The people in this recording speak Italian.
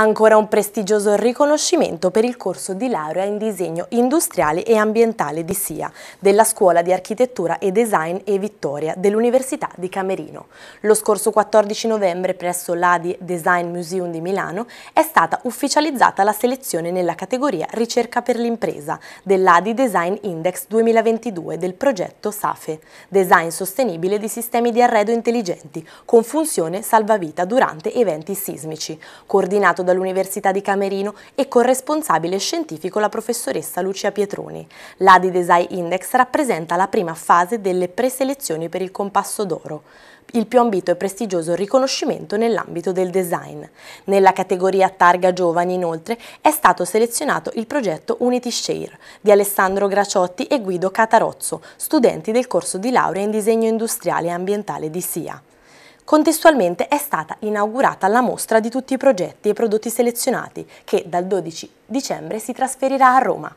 Ancora un prestigioso riconoscimento per il corso di laurea in disegno industriale e ambientale di SIA, della Scuola di Architettura e Design e Vittoria dell'Università di Camerino. Lo scorso 14 novembre presso l'ADI Design Museum di Milano è stata ufficializzata la selezione nella categoria Ricerca per l'impresa dell'ADI Design Index 2022 del progetto SAFE, Design Sostenibile di Sistemi di Arredo Intelligenti, con funzione salvavita durante eventi sismici, coordinato da Leonardo all'Università di Camerino e corresponsabile scientifico la professoressa Lucia Pietroni. L'ADI Design Index rappresenta la prima fase delle preselezioni per il compasso d'oro il più ambito e prestigioso riconoscimento nell'ambito del design. Nella categoria Targa Giovani, inoltre, è stato selezionato il progetto Unity Share di Alessandro Graciotti e Guido Catarozzo, studenti del corso di laurea in disegno industriale e ambientale di SIA. Contestualmente è stata inaugurata la mostra di tutti i progetti e prodotti selezionati che dal 12 dicembre si trasferirà a Roma.